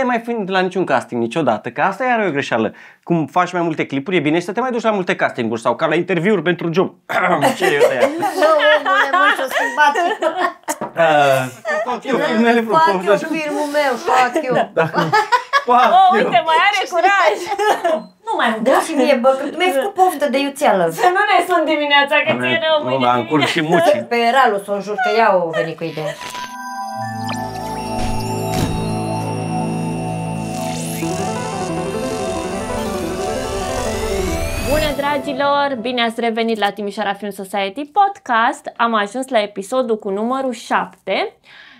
ne mai fiind la niciun casting niciodată, că asta iar e o greșeală. Cum faci mai multe clipuri, e bine să te mai duci la multe castinguri sau ca la interviuri pentru job. Ce e ăsta? Nu, uh, Fac eu Fac eu filmul meu, fac eu. Da. Fac oh, uite, mai are curaj. Nu mai am da și mie, bă, că tu mi-ai făcut poftă de iuțeală. Să nu ne sunt dimineața, că ție ne-o mâine. Nu, Am curs și muci. Pe Ralu să o jur, că ea o veni cu ideea. dragilor! Bine ați revenit la Timișoara Film Society Podcast. Am ajuns la episodul cu numărul 7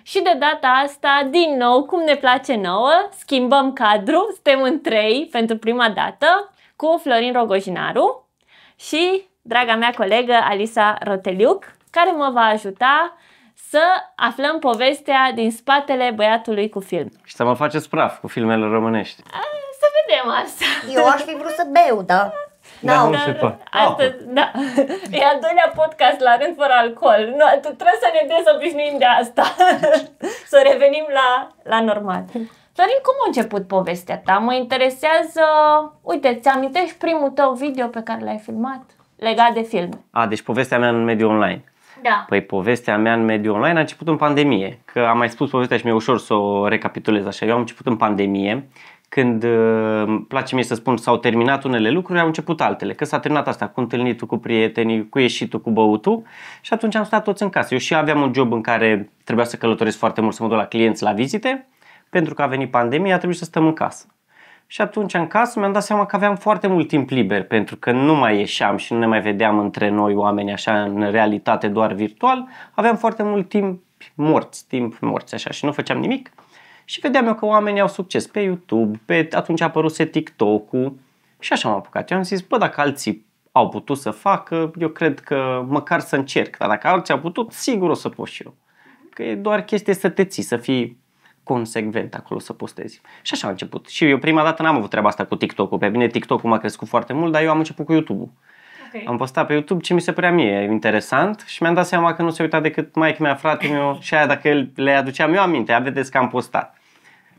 și de data asta, din nou, cum ne place nouă, schimbăm cadru, suntem în 3 pentru prima dată cu Florin Rogojinaru și draga mea colegă Alisa Roteliuc, care mă va ajuta să aflăm povestea din spatele băiatului cu film. Și să mă faceți praf cu filmele românești. A, să vedem asta. Eu aș fi vrut să beau, da? Da, nu se poate. da. E al doilea podcast la rând fără alcool. Nu, trebuie să ne dezobișnuim de asta. să revenim la, la normal. Florin, cum a început povestea ta? Mă interesează... Uite, ți-amintești primul tău video pe care l-ai filmat? Legat de filme. A, deci povestea mea în mediul online. Da. Păi povestea mea în mediul online a început în pandemie, că am mai spus povestea și mi-e ușor să o recapitulez așa. Eu am început în pandemie, când uh, place mie să spun s-au terminat unele lucruri, au început altele. Că s-a terminat asta cu întâlnitul cu prietenii, cu ieșitul, cu băutul și atunci am stat toți în casă. Eu și aveam un job în care trebuia să călătoresc foarte mult, să mă duc la clienți, la vizite, pentru că a venit pandemia, a trebuit să stăm în casă. Și atunci în casă mi-am dat seama că aveam foarte mult timp liber pentru că nu mai ieșeam și nu ne mai vedeam între noi oameni așa în realitate doar virtual. Aveam foarte mult timp morți, timp morți așa și nu făceam nimic. Și vedeam eu că oamenii au succes pe YouTube, pe atunci a apăruse TikTok-ul și așa m-am apucat. Eu am zis, bă, dacă alții au putut să facă, eu cred că măcar să încerc. Dar dacă alții au putut, sigur o să pot și eu. Că e doar chestie să te ții, să fii consecvent acolo să postezi. Și așa a început. Și eu prima dată n-am avut treaba asta cu TikTok-ul. Pe bine, TikTok-ul m-a crescut foarte mult, dar eu am început cu YouTube-ul. Okay. Am postat pe YouTube ce mi se părea mie interesant și mi-am dat seama că nu se uita decât mai mea, frate meu și aia dacă le aduceam eu aminte, a vedeți că am postat.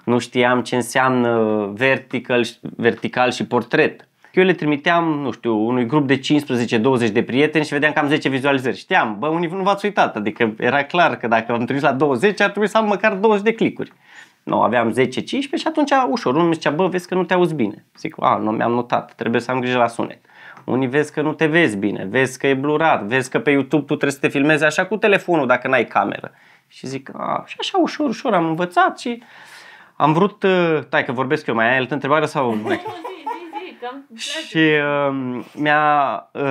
Nu știam ce înseamnă vertical, vertical și portret eu le trimiteam, nu știu, unui grup de 15-20 de prieteni și vedeam că am 10 vizualizări. Știam, bă, unii nu v-ați uitat, adică era clar că dacă am trimis la 20 ar trebui să am măcar 20 de clicuri. Nu, aveam 10-15 și atunci ușor, unul mi zicea, bă, vezi că nu te auzi bine. Zic, a, nu mi-am notat, trebuie să am grijă la sunet. Unii vezi că nu te vezi bine, vezi că e blurat, vezi că pe YouTube tu trebuie să te filmezi așa cu telefonul dacă n-ai cameră. Și zic, a, și așa ușor, ușor am învățat și am vrut, uh, tai că vorbesc eu, mai ai altă întrebare sau... Mai? Și uh, mi-a, uh,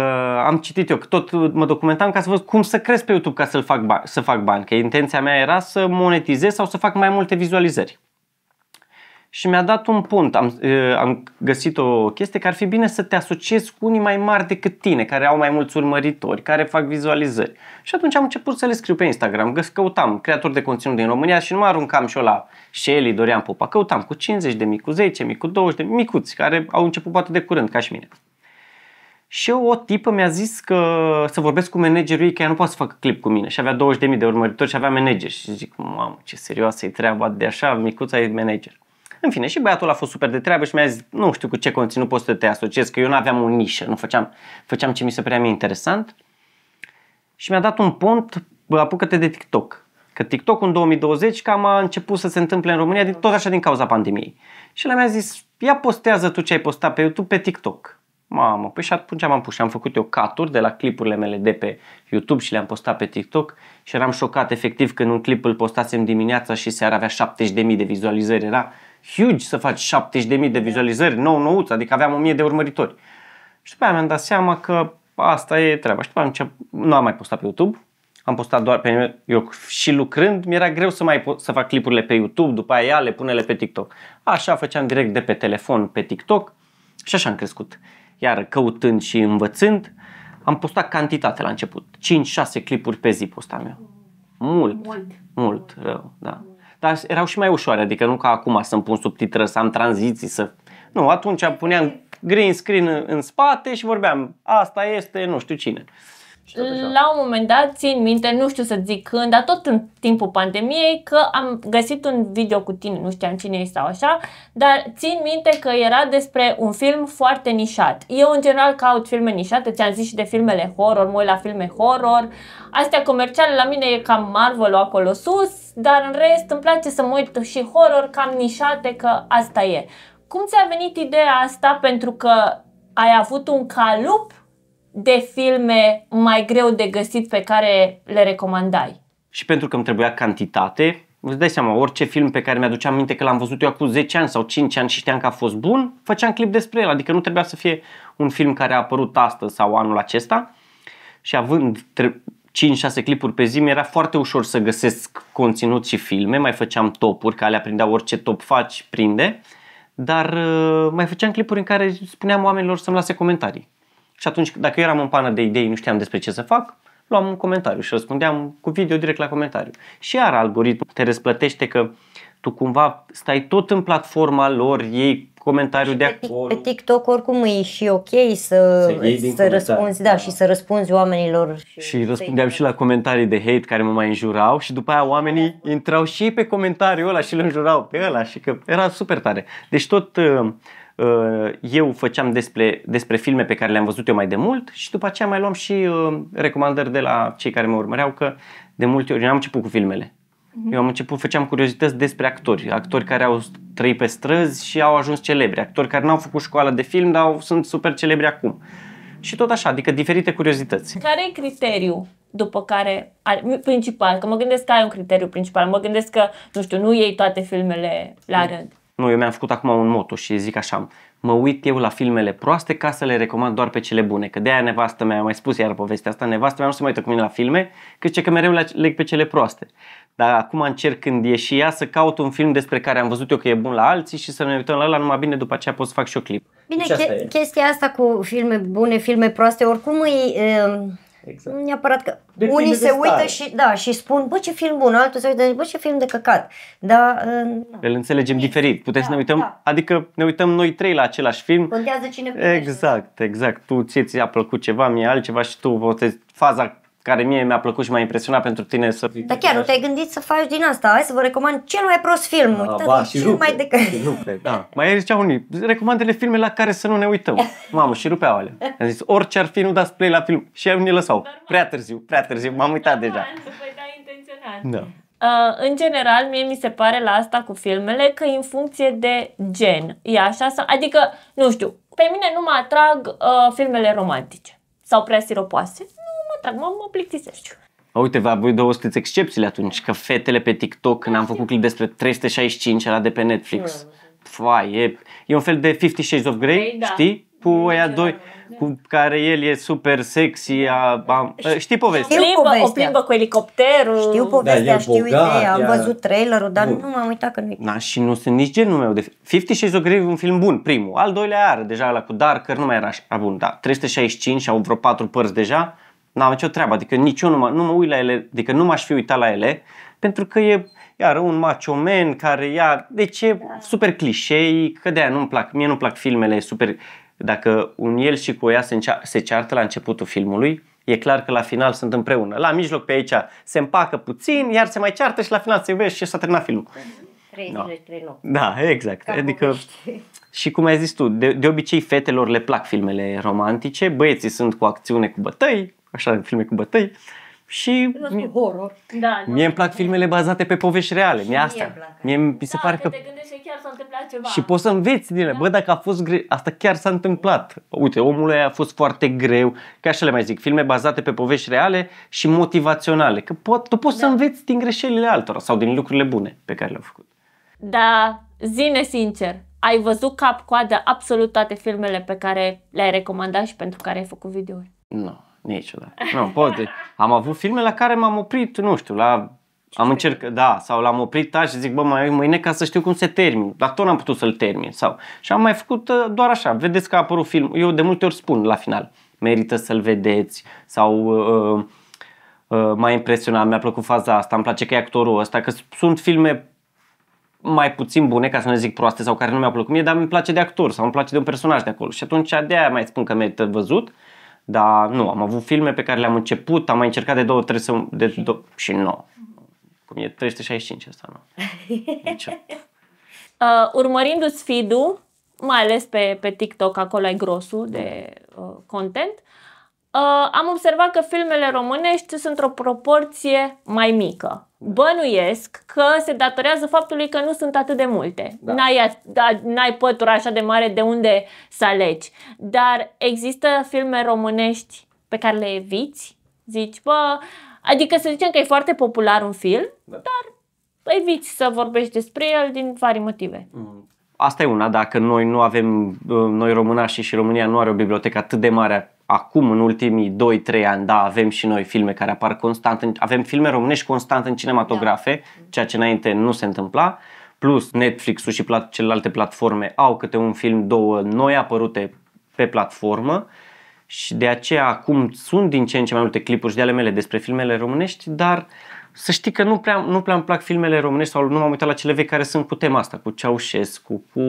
am citit eu, că tot mă documentam ca să văd cum să cresc pe YouTube ca să-l fac ba- să fac bani. Că intenția mea era să monetizez sau să fac mai multe vizualizări și mi-a dat un punct. Am, uh, am găsit o chestie că ar fi bine să te asociezi cu unii mai mari decât tine, care au mai mulți urmăritori, care fac vizualizări. Și atunci am început să le scriu pe Instagram, căutam creatori de conținut din România și nu mă aruncam și eu la Shelly, Dorian Popa, căutam cu 50 de mii, cu 10 mii, cu 20 de mii, micuți, care au început poate de curând, ca și mine. Și eu, o tipă mi-a zis că să vorbesc cu managerul ei, că ea nu poate să facă clip cu mine. Și avea 20.000 de urmăritori și avea manager. Și zic, mamă, ce serioasă e treaba de așa, micuța e manager. În fine, și băiatul a fost super de treabă și mi-a zis, nu știu cu ce conținut poți să te asociezi, că eu nu aveam o nișă, nu făceam, făceam ce mi se părea mie interesant. Și mi-a dat un pont, apucă-te de TikTok. Că TikTok în 2020 cam a început să se întâmple în România, din, tot așa din cauza pandemiei. Și el mi-a zis, ia postează tu ce ai postat pe YouTube pe TikTok. Mamă, păi și atunci am pus și am făcut eu caturi de la clipurile mele de pe YouTube și le-am postat pe TikTok și eram șocat efectiv când un clip îl postasem dimineața și seara avea 70.000 de vizualizări. Era huge să faci 70.000 de vizualizări, nou nouț, adică aveam 1000 de urmăritori. Și după aia mi-am dat seama că asta e treaba. Și după aia nu am mai postat pe YouTube, am postat doar pe eu și lucrând, mi-era greu să mai pot, să fac clipurile pe YouTube, după aia le punele pe TikTok. Așa făceam direct de pe telefon pe TikTok și așa am crescut. Iar căutând și învățând, am postat cantitate la început. 5-6 clipuri pe zi postam eu. Mult. Mult. Mult rău, da dar erau și mai ușoare, adică nu ca acum să-mi pun subtitră, să am tranziții, să... Nu, atunci puneam green screen în spate și vorbeam, asta este nu știu cine la un moment dat, țin minte, nu știu să zic când, dar tot în timpul pandemiei, că am găsit un video cu tine, nu știam cine e sau așa, dar țin minte că era despre un film foarte nișat. Eu, în general, caut filme nișate, ți-am zis și de filmele horror, mă uit la filme horror, astea comerciale la mine e cam Marvel acolo sus, dar în rest îmi place să mă uit și horror cam nișate, că asta e. Cum ți-a venit ideea asta pentru că ai avut un calup de filme mai greu de găsit pe care le recomandai? Și pentru că îmi trebuia cantitate, îți dai seama, orice film pe care mi-aduceam minte că l-am văzut eu acum 10 ani sau 5 ani și știam că a fost bun, făceam clip despre el, adică nu trebuia să fie un film care a apărut astăzi sau anul acesta și având 5-6 clipuri pe zi, mi-era foarte ușor să găsesc conținut și filme, mai făceam topuri, că alea prindeau orice top faci, prinde, dar uh, mai făceam clipuri în care spuneam oamenilor să-mi lase comentarii. Și atunci, dacă eu eram în pană de idei, nu știam despre ce să fac, luam un comentariu și răspundeam cu video direct la comentariu. Și iar algoritmul te răsplătește că tu cumva stai tot în platforma lor, ei comentariu de acolo. Pe TikTok oricum e și ok să, să, să răspunzi, da, da, și să răspunzi oamenilor. Și, și răspundeam și la comentarii de hate care mă mai înjurau și după aia oamenii intrau și ei pe comentariul ăla și îl înjurau pe ăla și că era super tare. Deci tot uh, Uh, eu făceam despre, despre filme pe care le-am văzut eu mai de mult și după aceea mai luam și uh, recomandări de la cei care mă urmăreau că de multe ori n-am început cu filmele. Mhm. Eu am început, făceam curiozități despre actori, actori care au trăit pe străzi și au ajuns celebri, actori care n-au făcut școală de film, dar au, sunt super celebri acum. Și tot așa, adică diferite curiozități. Care e criteriul după care, principal, că mă gândesc că ai un criteriu principal, mă gândesc că, nu știu, nu iei toate filmele la mm. rând. Nu, eu mi-am făcut acum un moto și zic așa, mă uit eu la filmele proaste ca să le recomand doar pe cele bune, că de-aia nevastă mea, am mai spus iar povestea asta, nevastă mea nu se mai uită cu mine la filme, că ce că mereu le leg pe cele proaste. Dar acum încerc când e și ea să caut un film despre care am văzut eu că e bun la alții și să ne uităm la ăla numai bine, după aceea pot să fac și o clip. Bine, deci asta ch- chestia asta cu filme bune, filme proaste, oricum e... Uh Exact. Nu neapărat că Depinde unii se stare. uită și, da, și spun, bă, ce film bun, altul se uită, bă, ce film de căcat. Dar, da. Îl înțelegem e, diferit. Puteți da, să ne da, uităm, da. adică ne uităm noi trei la același film. Contează cine Exact, exact. Tu ție ți-a plăcut ceva, mie altceva și tu votezi faza care mie mi-a plăcut și m-a impresionat pentru tine să... Dar chiar nu te-ai gândit să faci din asta. Hai să vă recomand cel mai prost film. Da, Uitați, ba, deci, și cel rupe, mai de și rupe, da. Mai zicea unii, recomandele filme la care să nu ne uităm. Mamă, și rupeau alea. Am zis, orice ar fi, nu dați play la film. Și ei ne lăsau. Prea târziu, prea târziu, m-am uitat Normal, deja. da intenționat. Da. Uh, în general, mie mi se pare la asta cu filmele că e în funcție de gen. E așa, sau, adică, nu știu, pe mine nu mă atrag uh, filmele romantice sau prea siropoase drag, mă, mă plictisesc. Uite, va voi două sunteți excepțiile atunci, că fetele pe TikTok, când am făcut clip despre 365, era de pe Netflix. Fai, mm. e, e un fel de 50 Shades of Grey, Grey păi da. știi? Cu mm, aia doi, da. cu care el e super sexy, a, a, știi povestea. Știu povestea. O plimbă cu elicopterul. Știu da, povestea, da, știu bogat, ideea, am văzut trailerul, dar bun. nu m-am uitat că nu Na, și nu sunt nici genul meu de... 50 Shades of Grey e un film bun, primul. Al doilea are deja la cu Darker, nu mai era așa bun, da. 365 au vreo patru părți deja N-am nicio treabă, adică nici eu nu mă, nu mă uit la ele, adică nu m-aș fi uitat la ele, pentru că e iar un macho man care ia, deci e super clișei, că de-aia nu-mi plac, mie nu-mi plac filmele super, dacă un el și cu ea se, încea, se ceartă la începutul filmului, e clar că la final sunt împreună. La mijloc pe aici se împacă puțin, iar se mai ceartă și la final se iubește și s-a terminat filmul. 3 da. Da, exact. Ca adică, și cum ai zis tu, de, de obicei fetelor le plac filmele romantice, băieții sunt cu acțiune, cu bătăi, așa, filme cu bătăi. Și mie, horror. Da, mie îmi plac filmele bazate pe povești reale, mie asta. Mie, îmi mi se da, pare că, că chiar s-a întâmplat ceva. Și poți să înveți din ele. Da. Bă, dacă a fost greu, asta chiar s-a întâmplat. Uite, omul a fost foarte greu, ca așa le mai zic, filme bazate pe povești reale și motivaționale. Că po- tu poți da. să înveți din greșelile altora sau din lucrurile bune pe care le-au făcut. Da, zine sincer, ai văzut cap-coadă absolut toate filmele pe care le-ai recomandat și pentru care ai făcut videouri? Nu. No. Niciodată. Nu, poate Am avut filme la care m-am oprit, nu știu, la... Ce am încercat, da, sau l-am oprit ta și zic, bă, mai mâine ca să știu cum se termin, dar tot n-am putut să-l termin. Sau... Și am mai făcut uh, doar așa, vedeți că a apărut film, eu de multe ori spun la final, merită să-l vedeți sau uh, uh, uh m-a impresionat, mi-a plăcut faza asta, îmi place că e actorul ăsta, că sunt filme mai puțin bune, ca să nu zic proaste sau care nu mi-au plăcut mie, dar mi place de actor sau îmi place de un personaj de acolo. Și atunci de aia mai spun că merită văzut. Uh, dar nu, am avut filme pe care le-am început, am mai încercat de două, trei să... De două, și nu. Cum e 365 asta, nu. Deci, uh. uh, urmărindu-ți feed mai ales pe, pe TikTok, acolo ai grosul de uh, content, uh, am observat că filmele românești sunt într-o proporție mai mică. Bănuiesc că se datorează faptului că nu sunt atât de multe. Da. N-ai, da, pătura așa de mare de unde să alegi. Dar există filme românești pe care le eviți? Zici, bă, adică să zicem că e foarte popular un film, da. dar eviți să vorbești despre el din vari motive. Mm. Asta e una, dacă noi nu avem, uh, noi românașii și România nu are o bibliotecă atât de mare acum în ultimii 2-3 ani, da, avem și noi filme care apar constant, în, avem filme românești constant în cinematografe, da. Mm-hmm. ceea ce înainte nu se întâmpla, plus Netflix-ul și plat, celelalte platforme au câte un film, două noi apărute pe platformă și de aceea acum sunt din ce în ce mai multe clipuri de ale mele despre filmele românești, dar să știi că nu prea, nu prea îmi plac filmele românești sau nu m-am uitat la cele vechi care sunt cu tema asta, cu Ceaușescu, cu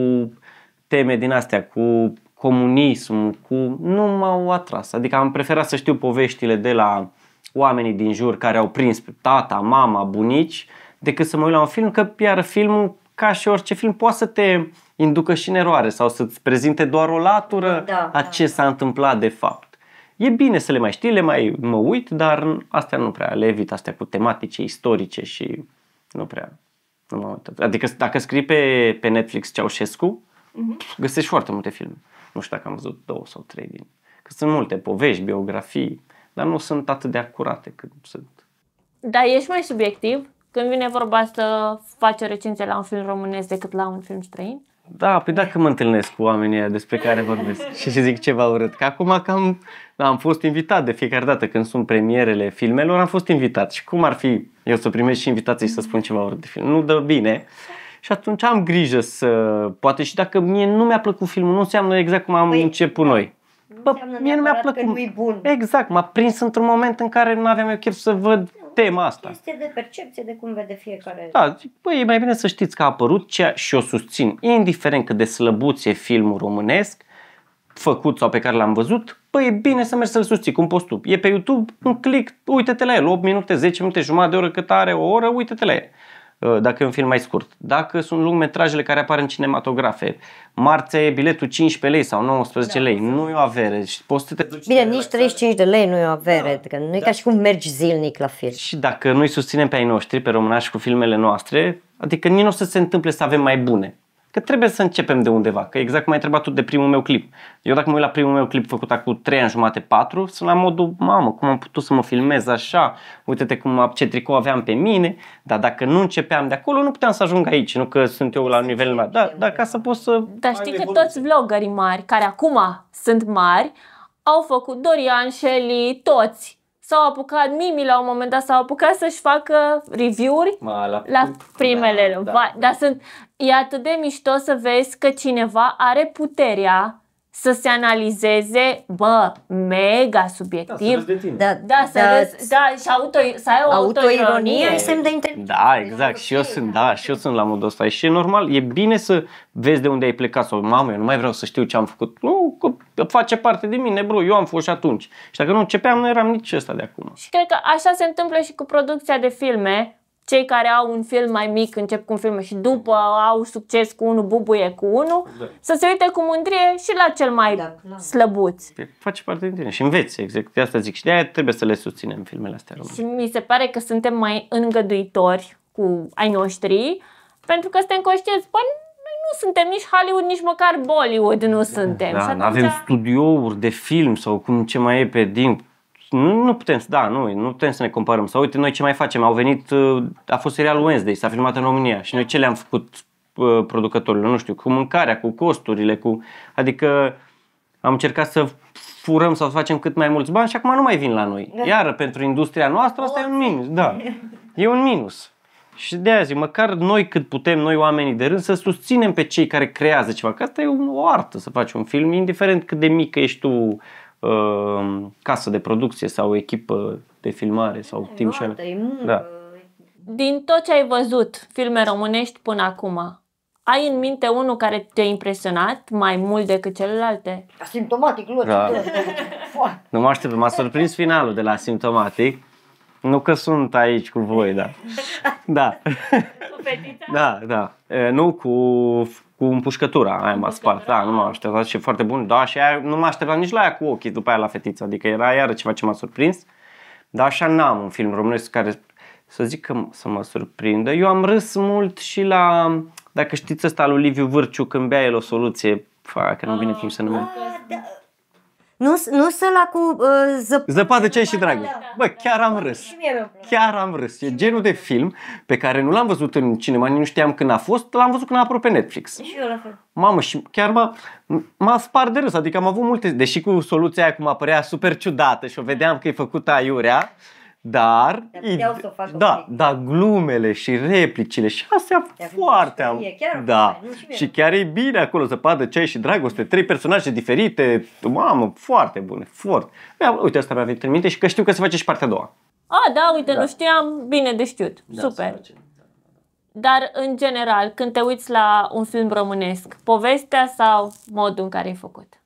teme din astea, cu comunismul, cu... nu m-au atras. Adică am preferat să știu poveștile de la oamenii din jur care au prins tata, mama, bunici, decât să mă uit la un film, că iar filmul, ca și orice film, poate să te inducă și în eroare sau să-ți prezinte doar o latură da, da a ce da. s-a întâmplat de fapt. E bine să le mai știi, le mai mă uit, dar astea nu prea le evit, astea cu tematice istorice și nu prea. Nu m-am uitat. Adică dacă scrii pe, pe Netflix Ceaușescu, uh-huh. găsești foarte multe filme. Nu știu dacă am văzut două sau trei din... Că sunt multe povești, biografii, dar nu sunt atât de acurate cât sunt. Dar ești mai subiectiv când vine vorba să faci o recenzie la un film românesc decât la un film străin? Da, păi dacă mă întâlnesc cu oamenii despre care vorbesc și zic ceva urât. Că acum că am, da, am fost invitat de fiecare dată când sunt premierele filmelor, am fost invitat. Și cum ar fi eu să primești și invitații și să spun ceva urât de film? Nu dă bine și atunci am grijă să... Poate și dacă mie nu mi-a plăcut filmul, nu înseamnă exact cum am păi, început da. noi. Bă, mie nu mi-a plăcut. nu bun. Exact, m-a prins într-un moment în care nu aveam eu chef să văd tema asta. Este de percepție de cum vede fiecare. Da, zic, bă, e mai bine să știți că a apărut ceea și o susțin. Indiferent cât de slăbuț e filmul românesc, făcut sau pe care l-am văzut, păi e bine să mergi să-l susții, cum poți tu. E pe YouTube, un click, uite-te la el, 8 minute, 10 minute, jumătate de oră, cât are o oră, uite-te la el. Uh, dacă e un film mai scurt. Dacă sunt lungmetrajele care apar în cinematografe, marțea e biletul 15 lei sau 19 da, lei, nu e o avere. poți să te duci Bine, nici 35 de lei nu e o avere, da, că nu e da. ca și cum mergi zilnic la film. Și dacă noi susținem pe ai noștri, pe românași cu filmele noastre, adică nici nu o să se întâmple să avem mai bune că trebuie să începem de undeva. Că exact cum ai întrebat tu de primul meu clip. Eu dacă mă uit la primul meu clip făcut acum 3 ani jumate, 4, sunt la modul, mamă, cum am putut să mă filmez așa, uite-te cum ce tricou aveam pe mine, dar dacă nu începeam de acolo, nu puteam să ajung aici, nu că sunt eu la nivelul meu, dar, Da, da ca să pot să... Dar știi că toți vloggerii mari, care acum sunt mari, au făcut Dorian, Shelley, toți s-au apucat, Mimi la un moment dat s-au apucat să-și facă review-uri Ma, la, la primele. Da, da. Dar sunt, e atât de mișto să vezi că cineva are puterea să se analizeze, bă, mega subiectiv. Da, da, da, să da, râzi, da, și auto, să ai o autoironie. Auto semn de inteligență. Da, exact. Și eu sunt, da, și eu sunt la modul ăsta. Și e normal, e bine să vezi de unde ai plecat sau, mamă, eu nu mai vreau să știu ce am făcut. Nu, că face parte din mine, bro, eu am fost și atunci. Și dacă nu începeam, nu eram nici ăsta de acum. Și cred că așa se întâmplă și cu producția de filme, cei care au un film mai mic încep cu un film și după au succes cu unul, bubuie cu unul, da. să se uite cu mândrie și la cel mai da, da. slăbuț. Păi, face parte din tine și înveți, exact. De asta zic și de aia trebuie să le susținem filmele astea române. Și mi se pare că suntem mai îngăduitori cu ai noștri pentru că suntem conștienți, bă, nu suntem nici Hollywood, nici măcar Bollywood nu da. suntem. Da, nu atunci... avem studiouri de film sau cum ce mai e pe din nu, nu putem, da, nu, nu putem să ne comparăm. Sau uite, noi ce mai facem? Au venit, uh, a fost serialul Wednesday, s-a filmat în România și noi ce le-am făcut uh, producătorilor, nu știu, cu mâncarea, cu costurile, cu... Adică am încercat să furăm sau să facem cât mai mulți bani și acum nu mai vin la noi. Da. Iar pentru industria noastră asta e un minus, da. E un minus. Și de azi, măcar noi cât putem, noi oamenii de rând, să susținem pe cei care creează ceva. Că asta e o artă să faci un film, indiferent cât de mică ești tu uh, casă de producție sau echipă de filmare sau e, timp și da. Din tot ce ai văzut filme românești până acum, ai în minte unul care te-a impresionat mai mult decât celelalte? Asimptomatic, lor. Da. nu mă aștept, m-a surprins finalul de la Asimptomatic nu că sunt aici cu voi, da. Da. Cu Da, da. E, nu, cu, cu împușcătura, aia m-a spart. Da, nu m-am așteptat și foarte bun. Da, și aia, nu m-am așteptat nici la ea cu ochii, după aia la fetiță. Adică era iară ceva ce m-a surprins. Dar așa n-am un film românesc care să zic că să mă surprindă. Eu am râs mult și la, dacă știți ăsta lui Liviu Vârciu, când bea el o soluție, fa, că nu vine timp ah, să numim. mai. Ah, da, nu, nu la cu uh, zăp- Zăpadă, ce și dragul. Da. Bă, chiar am da, râs. Chiar am râs. E genul de film pe care nu l-am văzut în cinema, nici nu știam când a fost, l-am văzut când a apărut pe Netflix. Și eu la fel. Mamă, și chiar m-a, m-a spart de râs. Adică am avut multe, deși cu soluția aia cum apărea super ciudată și o vedeam că e făcută aiurea, dar, dar, să facă da, dar glumele și replicile și astea de foarte am, chiar da. și, și chiar e bine acolo să padă ceai și dragoste, trei personaje diferite, mamă, foarte bune, foarte. Uite, asta mi-a venit în minte și că știu că se face și partea a doua. A, da, uite, da. nu știam, bine de știut, da, super. Dar, în general, când te uiți la un film românesc, povestea sau modul în care e făcut?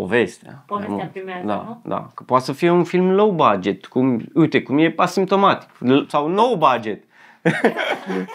povestea. Povestea primează, da, nu? Da, că poate să fie un film low budget, cum, uite, cum e asimptomatic, sau no budget.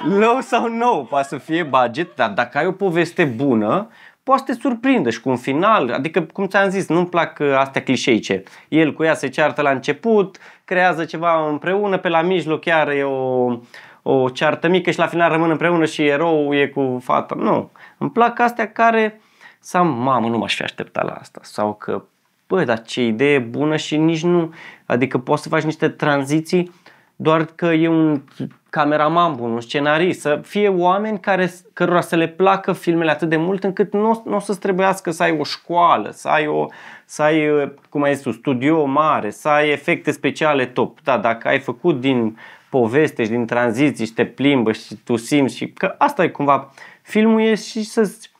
low sau no, poate să fie budget, dar dacă ai o poveste bună, poate să te surprindă și cu un final, adică cum ți-am zis, nu-mi plac uh, astea clișeice. El cu ea se ceartă la început, creează ceva împreună, pe la mijloc chiar e o, o ceartă mică și la final rămân împreună și erou e cu fata. Nu, îmi plac astea care sau mamă, nu m-aș fi așteptat la asta, sau că, bă, dar ce idee bună și nici nu, adică poți să faci niște tranziții doar că e un cameraman bun, un scenarist, să fie oameni care, cărora să le placă filmele atât de mult încât nu, nu o să-ți trebuiască să ai o școală, să ai, o, să ai cum ai zis, un studio mare, să ai efecte speciale top. Da, dacă ai făcut din poveste și din tranziții și te plimbă și tu simți și că asta e cumva filmul e și să-ți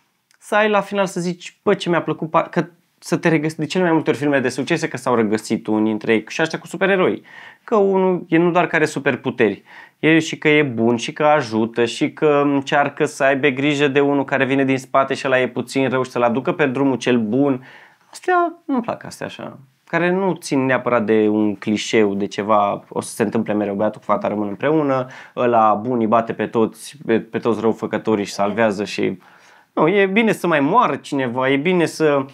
să ai la final să zici, bă, ce mi-a plăcut, că să te regăsi de cele mai multe ori filme de succese că s-au regăsit unii dintre ei și astea cu supereroi. Că unul e nu doar care are superputeri, e și că e bun și că ajută și că încearcă să aibă grijă de unul care vine din spate și la e puțin rău și să-l aducă pe drumul cel bun. Astea nu-mi plac astea așa care nu țin neapărat de un clișeu, de ceva, o să se întâmple mereu, băiatul cu fata rămân împreună, ăla bun îi bate pe toți, pe, pe toți răufăcătorii și salvează și nu, e bine să mai moară cineva, e bine să...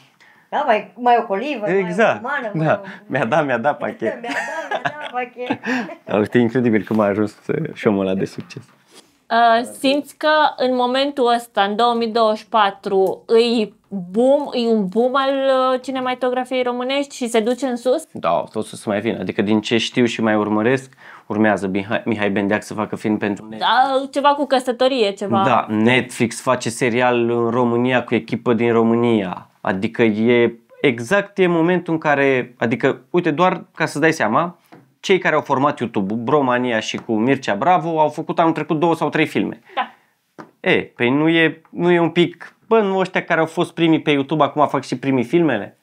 Da, mai, mai colivă, exact. mai umană. Da. Mai... Mi-a dat, mi-a dat pachet. mi-a dat, mi-a dat pachet. Dar incredibil cum a ajuns uh, și omul ăla de succes. Uh, simți că în momentul ăsta, în 2024, îi boom, e un boom al uh, cinematografiei românești și se duce în sus? Da, tot să mai vină. Adică din ce știu și mai urmăresc, urmează Mihai, Mihai Bendeac să facă film pentru Netflix. Da, ceva cu căsătorie, ceva. Da, Netflix face serial în România cu echipă din România. Adică e exact e momentul în care, adică, uite, doar ca să dai seama, cei care au format YouTube, Bromania și cu Mircea Bravo, au făcut anul trecut două sau trei filme. Da. E, păi nu e, nu e un pic bă, nu ăștia care au fost primii pe YouTube, acum fac și primii filmele.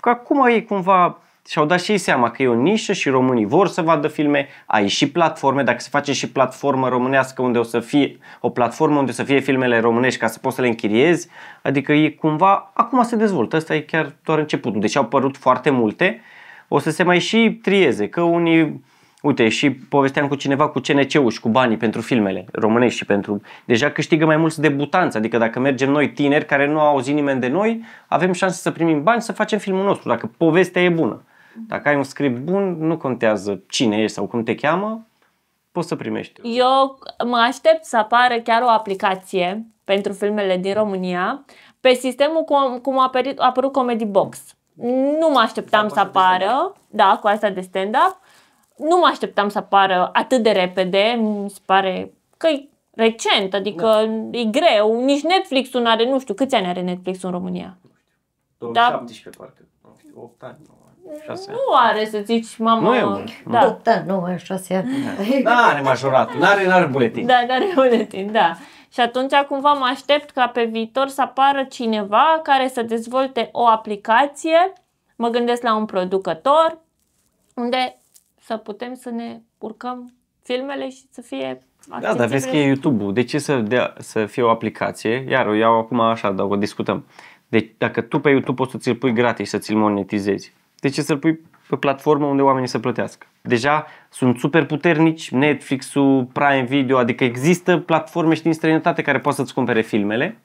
Că acum ei cumva și-au dat și ei seama că e o nișă și românii vor să vadă filme, ai și platforme, dacă se face și platformă românească unde o să fie, o platformă unde o să fie filmele românești ca să poți să le închiriezi, adică e cumva, acum se dezvoltă, asta e chiar doar începutul, deci au apărut foarte multe, o să se mai și trieze, că unii Uite, și povesteam cu cineva cu CNC-ul și cu banii pentru filmele românești și pentru... Deja câștigă mai mulți debutanți, adică dacă mergem noi tineri care nu au auzit nimeni de noi, avem șanse să primim bani să facem filmul nostru, dacă povestea e bună. Dacă ai un script bun, nu contează cine ești sau cum te cheamă, poți să primești. Eu mă aștept să apară chiar o aplicație pentru filmele din România pe sistemul cum, a, apărut, a apărut Comedy Box. Nu mă așteptam să apară, da, cu asta de stand-up, nu mă așteptam să apară atât de repede, mi se pare că e recent, adică da. e greu, nici Netflix-ul nu are, nu știu, câți ani are Netflix în România? 2017 da. parcă, 8 ani, 9 6 ani. Nu are să zici, mama... Nu e mult. Da. 8 ani, 9 ani, 6 ani. Da, are majorat, nu are n-are buletin. Da, nu are buletin, da. Și atunci cumva mă aștept ca pe viitor să apară cineva care să dezvolte o aplicație, mă gândesc la un producător, unde să putem să ne urcăm filmele și să fie Da, dar vezi că e YouTube-ul. De ce să, dea, să fie o aplicație? Iar o iau acum așa, dar o discutăm. Deci dacă tu pe YouTube poți să ți-l pui gratis, să ți-l monetizezi, de ce să-l pui pe platformă unde oamenii să plătească? Deja sunt super puternici, Netflix-ul, Prime Video, adică există platforme și din străinătate care poate să-ți cumpere filmele.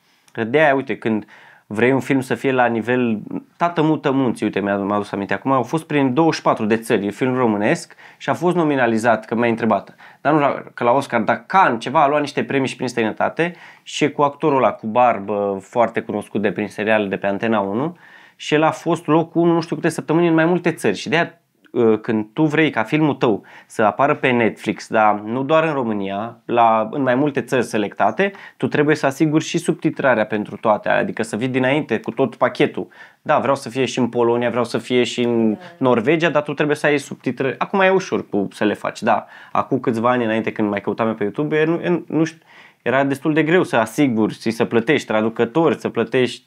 De aia, uite, când uh, vrei un film să fie la nivel Tată mută munții, uite mi-a adus aminte acum, au fost prin 24 de țări, e film românesc și a fost nominalizat, că m-ai întrebat, dar nu la, că la Oscar, dar Cannes ceva, a luat niște premii și prin străinătate și cu actorul ăla cu barbă, foarte cunoscut de prin serial de pe Antena 1 și el a fost locul 1, nu știu câte săptămâni, în mai multe țări și de aia Uh, când tu vrei ca filmul tău să apară pe Netflix, dar nu doar în România, la, în mai multe țări selectate, tu trebuie să asiguri și subtitrarea pentru toate, adică să vii dinainte cu tot pachetul. Da, vreau să fie și în Polonia, vreau să fie și în Norvegia, dar tu trebuie să ai subtitrări. Acum e ușor cu, să le faci, da. Acum câțiva ani înainte când mai căutam pe YouTube, nu, nu știu, era destul de greu să asiguri și să plătești traducători, să plătești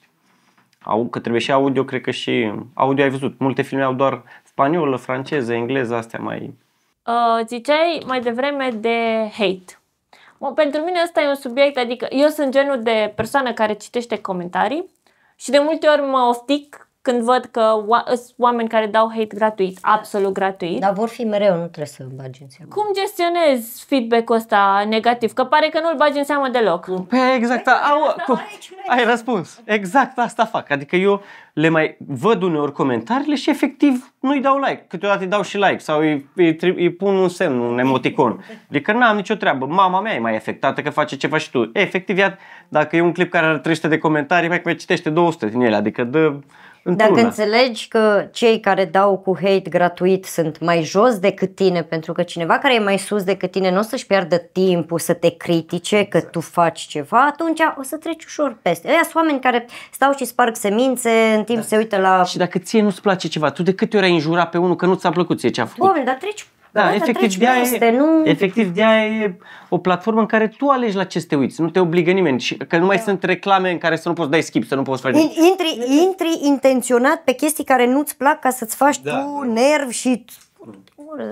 au, că trebuie și audio, cred că și audio ai văzut. Multe filme au doar spaniolă, franceză, engleză, astea mai... Uh, ziceai mai devreme de hate. Bă, pentru mine asta e un subiect, adică eu sunt genul de persoană care citește comentarii și de multe ori mă oftic când văd că oameni care dau hate gratuit, da. absolut gratuit. Dar vor fi mereu, nu trebuie să bagi în seamă. Cum gestionezi feedback-ul ăsta negativ? Că pare că nu-l bagi în seamă deloc. Pe păi, păi, exact, au, păi, cu, ai răspuns. Exact asta fac. Adică eu le mai văd uneori comentariile și efectiv nu-i dau like. Câteodată îi dau și like sau îi, îi, îi pun un semn, un emoticon. Adică n-am nicio treabă. Mama mea e mai afectată că face ceva și tu. E, efectiv, ea, dacă e un clip care are 300 de comentarii, mai că mai citește 200 din ele. Adică dă... De dacă una. înțelegi că cei care dau cu hate gratuit sunt mai jos decât tine, pentru că cineva care e mai sus decât tine nu o să-și piardă timpul să te critique exact. că tu faci ceva, atunci o să treci ușor peste. Ăia sunt oameni care stau și sparg semințe, în timp da. se uită la... Și dacă ție nu-ți place ceva, tu de câte ori ai înjurat pe unul că nu ți-a plăcut ție ce a făcut? Oameni, dar treci da, efectiv de, este, e, nu... efectiv de e o platformă în care tu alegi la ce te uiți, nu te obligă nimeni și că nu mai da. sunt reclame în care să nu poți dai skip, să nu poți face... Intri, intri intenționat pe chestii care nu-ți plac ca să-ți faci da. tu da. nervi și...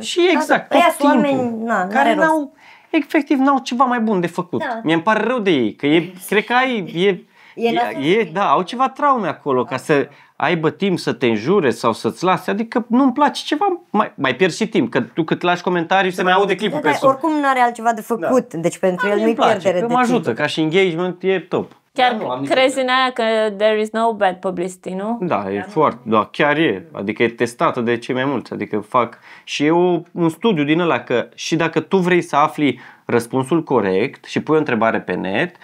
Și da, exact, da, tot oameni, na, care n-au, efectiv n-au ceva mai bun de făcut. Da. Mi-e pare rău de ei, că e, cred că ai, e, E, e, e, da, au ceva traume acolo ca să aibă timp să te înjure sau să-ți lase, adică nu-mi place ceva, mai, mai pierzi și timp, că tu cât lași comentarii se mai aude clipul da, pe da, Oricum nu are altceva de făcut, da. deci pentru da, el nu-i place, pierdere că de mă timp. ajută, ca și engagement e top. Chiar da, nu, crezi în aia că there is no bad publicity, nu? Da, e da. foarte, da, chiar e. Adică e testată de cei mai mulți. Adică fac și eu un studiu din ăla că și dacă tu vrei să afli răspunsul corect și pui o întrebare pe net,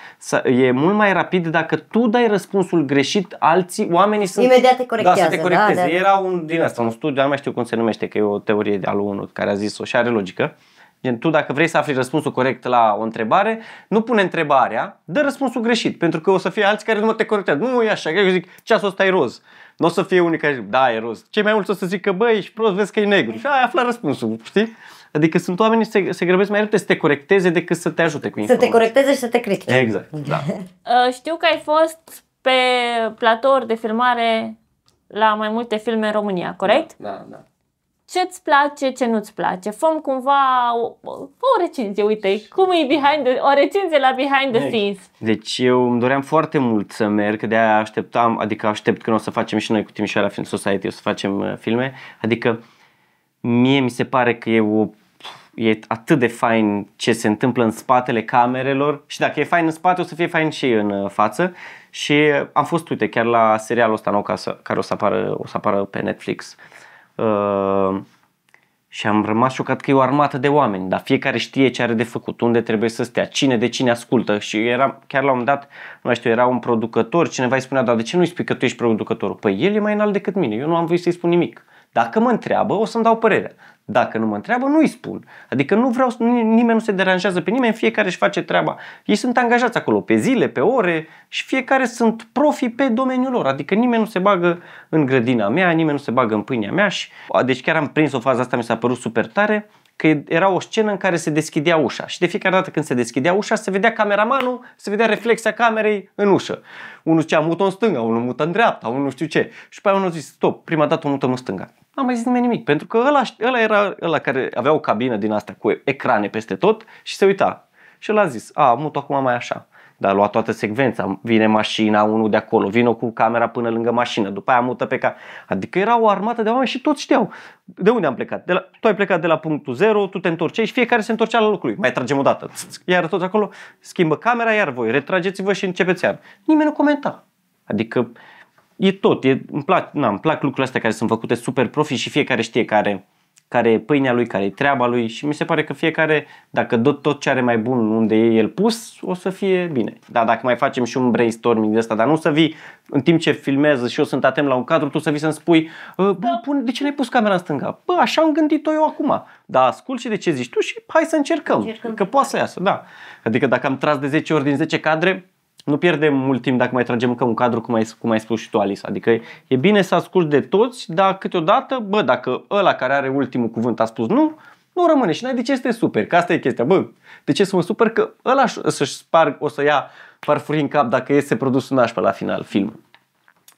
e mult mai rapid dacă tu dai răspunsul greșit, alții, oamenii sunt... Imediat te da, corectează. Da, să te corecteze. Da, da. Era un din asta, un studiu, nu mai știu cum se numește, că e o teorie de al unul care a zis-o și are logică. Gen, tu dacă vrei să afli răspunsul corect la o întrebare, nu pune întrebarea, dă răspunsul greșit, pentru că o să fie alții care nu mă te corectează. Nu, e așa, eu zic, ceasul ăsta e roz. Nu o să fie unii care zic, da, e roz. Cei mai mulți o să zică, băi, ești prost, vezi că e negru. Și ai aflat răspunsul, știi? Adică sunt oameni se, se grăbesc mai repede să te corecteze decât să te ajute cu informații. Să te corecteze și să te critice. Exact, da. Uh, știu că ai fost pe platouri de filmare la mai multe filme în România, da, corect? Da, da. da. Ce-ți place, ce nu-ți place? Fom cumva o, o recinzie, uite, cum e behind the, o recinzie la behind the scenes. Deci eu îmi doream foarte mult să merg, de aia așteptam, adică aștept când o să facem și noi cu Timișoara Film Society, o să facem uh, filme, adică mie mi se pare că e o e atât de fain ce se întâmplă în spatele camerelor și dacă e fain în spate o să fie fain și în uh, față și am fost, uite, chiar la serialul ăsta nou care o să apară, o să apară pe Netflix uh, și am rămas șocat că e o armată de oameni, dar fiecare știe ce are de făcut, unde trebuie să stea, cine de cine ascultă și era chiar la un dat, nu mai știu, era un producător, cineva îi spunea, dar de ce nu îi spui că tu ești producătorul? Păi el e mai înalt decât mine, eu nu am voie să-i spun nimic. Dacă mă întreabă, o să-mi dau părerea. Dacă nu mă întreabă, nu-i spun. Adică nu vreau, nimeni nu se deranjează pe nimeni, fiecare își face treaba. Ei sunt angajați acolo pe zile, pe ore și fiecare sunt profi pe domeniul lor. Adică nimeni nu se bagă în grădina mea, nimeni nu se bagă în pâinea mea și deci chiar am prins o fază asta, mi s-a părut super tare că era o scenă în care se deschidea ușa și de fiecare dată când se deschidea ușa se vedea cameramanul, se vedea reflexia camerei în ușă. Unul zicea mută în stânga, unul mută în dreapta, unul nu știu ce. Și pe aia unul zis, stop, prima dată o mutăm în stânga n-am mai zis nimeni nimic, pentru că ăla, ăla era ăla care avea o cabină din asta cu ecrane peste tot și se uita. Și el a zis, a, mut acum mai așa. Dar a luat toată secvența, vine mașina, unul de acolo, vină cu camera până lângă mașină, după aia mută pe ca... Adică era o armată de oameni și toți știau. De unde am plecat? De la... Tu ai plecat de la punctul 0, tu te întorci și fiecare se întorcea la locul lui. Mai tragem o dată. Iar toți acolo, schimbă camera, iar voi, retrageți-vă și începeți iar. Nimeni nu comenta. Adică e tot, e, îmi, plac, na, îmi plac lucrurile astea care sunt făcute super profi și fiecare știe care, care e pâinea lui, care e treaba lui și mi se pare că fiecare, dacă dă tot ce are mai bun unde e el pus, o să fie bine. Dar dacă mai facem și un brainstorming de ăsta, dar nu să vii în timp ce filmez și eu sunt atent la un cadru, tu să vii să-mi spui, bă, da. bun, de ce n-ai pus camera în stânga? Bă, așa am gândit-o eu acum. Dar ascult și de ce zici tu și hai să încercăm, încercăm că poate să iasă, da. Adică dacă am tras de 10 ori din 10 cadre, nu pierdem mult timp dacă mai tragem încă un cadru, cum ai, cum ai spus și tu, Alice. Adică e bine să asculti de toți, dar câteodată, bă, dacă ăla care are ultimul cuvânt a spus nu, nu rămâne și n-ai de ce este super, că asta e chestia. Bă, de ce să mă super că ăla să-și sparg, o să ia farfurii în cap dacă este un nașpa la final, film.